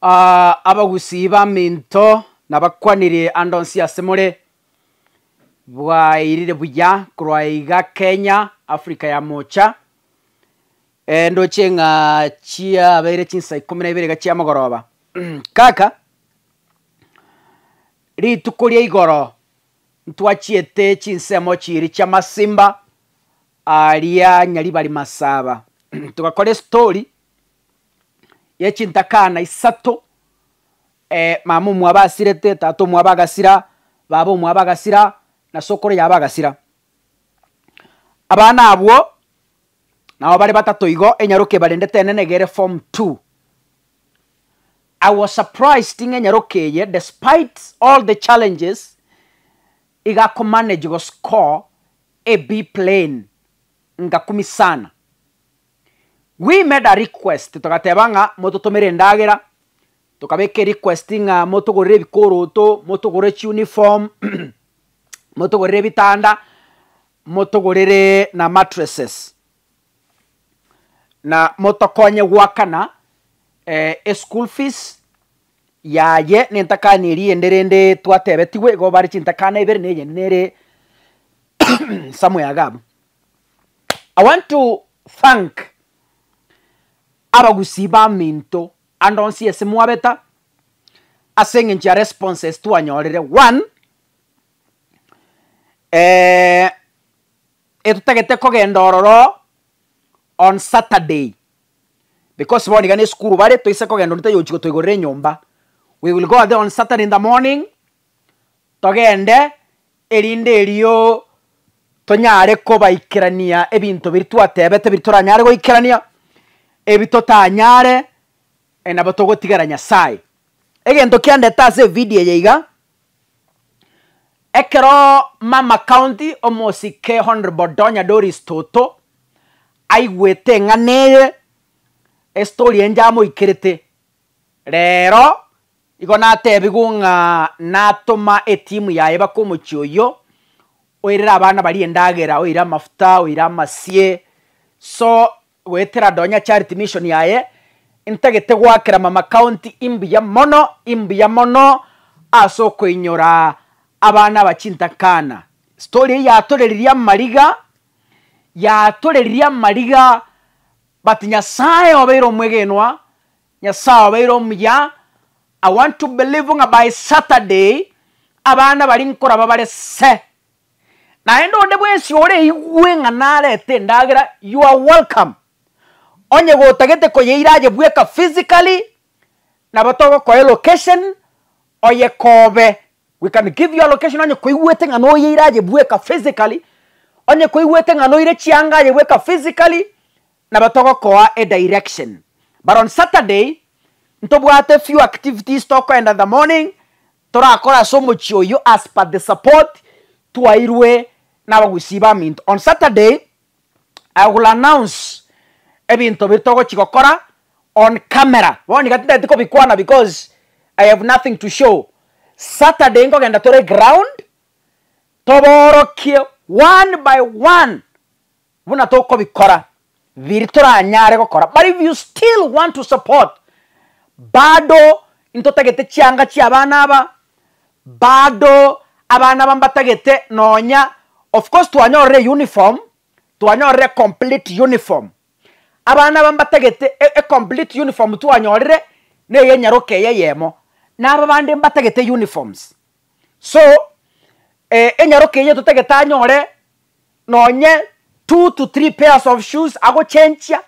Ah, abagusi ba minto nabakwanire andon siasemore bwairire buya kurwaiga kenya africa ya mocha endo eh, chenga chia baire chinsa ikumi na ibere gachia magoroba kaka rituko ria igoro ntwachiete chinsa emo chiri chia masimba aria nyaribari masaba tugakore story yekinta akaana isato e eh, omwe aba asirete tato omwe aba babo baaba omwe na sokoro ya bagasira abana abwo nabo bare batato igo enyaroke barendete enenegere form 2 i was surprised ye despite all the challenges igakomanage score a b plane sana we made a request tugateba ng'a mũtũtũmĩre ndagira tukabĩkia request ng'a mũtũgũrĩre bikũrũtũ mũtũgũrĩre uniform mũtũgũrĩre bitanda mũtũgũrĩre na mattresses na mũtokonye gwakana eh, e school fees yaye nintakanirie ndiri ndi twatebe tigwe igo bari chintakana ibere neye nere samu i want to thank abagusi baminto nsi ase mwabeta ase eng'enchia responses twanyorere one eh, etutagete kogenda ororo on saturday because bonigana esukuru bare toise kogenda orito yochiko toigorere enyomba we will go there on saturday in the morning togende erinde erio tonyare kobaikirania ebinto biri twatebete biri toranyare goikirania ebitotanyare enabo togotigara nyasaye egento kiandeta ase evidio yeiga ekero mama county omosike ke donya doris toto aigwete eng'ana eye estori enje amoikirete rero igo natebi ng'a natoma etimu yaye baka omochi oyo oirire abana bari endagera oire amafuta oire amasie so wetera donya charity mission yaye ntagete gwakira mama county imbuya mono imbuya mono aso kwinyora abana bakintakana story yatoreriria mariga yatoreriria mariga bati nyasaye wabaire omwegenwa nyasaye wabaire omuya i want to believe nga by saturday abana bari nkoraba barese naye ndonde bwensi oreigwe nga narete ndagira you are welcome onye gotagete yeira iraje bweka physically na batogo ko location oye kobe we can give you a location onye koigwete ng'ano yeira iraje bweka physically onye koigwete ng'ano ire chiangaje bweka physically na batogo ko a e direction but on saturday ntobwate few activities tokoenda the morning torakora somo chioyo as per the support twairwe n'abagusi ba minto on saturday i will announce ebinto bitogochigokora on camera booni gatindeti kobikwana because i have nothing to show saturday nkogenda tore ground toborokie one by one buna tokobikora biri toranyare gokora but if you still want to support bado intotagete chianga chia abana aba bado abana aba mbatagete nonya of course twanyorere uniform twanyorere complete uniform abana bambategete e, e complete uniform twanyorire neye nyarukeye yemo naba bande mbategete uniforms so eh, enyarukeye tutegete anyore nonye two to three pairs of shoes agochenchia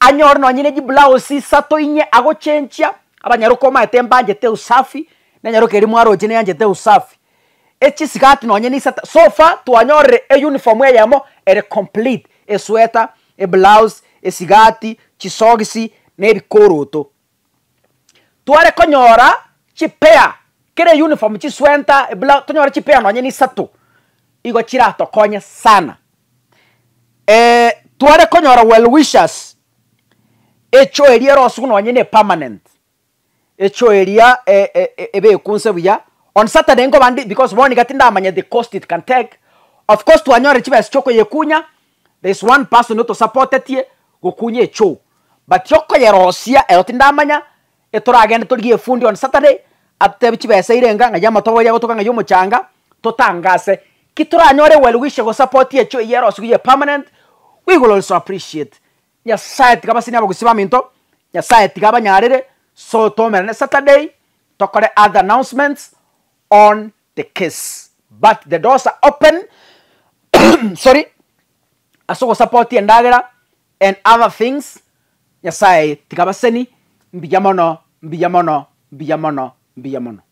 anyore nonye neji blouse sato inye agochenchia abanyaruko maete mbanjete usafi nenyarukeri mwaroji neyanjete usafi echi sigati nonye ni sata so far twanyorire e uniform eyemo ere complete e sweater e blouse esigati chisogisi nerikoroto tware konyora chipea kere uniform chiswenta ebla tonyora chipea nonye ni satu igo chiratokonya sana eh tware konyora well wishers echo eria rosu nonye ne permanent echo eria ebekunse e, e, e, buya on saturday ngo bandi because boni gatindamanya the cost it can take of course twanyore chibes choko yekunya there is one person who to support tie gukunya echo but yokoyerosia ero tindamanya etoragende torigie fundi on saturday atte bichi chibesa irenga nga jama to ng'aya amatobo yagotoka ng'aya omochanga totangase kitoranyore welwishe cho ye rosu ye permanent we will also appreciate ya site nyasaye sinaba basini abagusi ya site tiga nyarere so to tomerane saturday tokore other announcements on the case but the doors are open sorry asogo support ye ndagera and other things nyasaye tigabaseni mbiya mono mbiya mono mbiya mono mbiya mono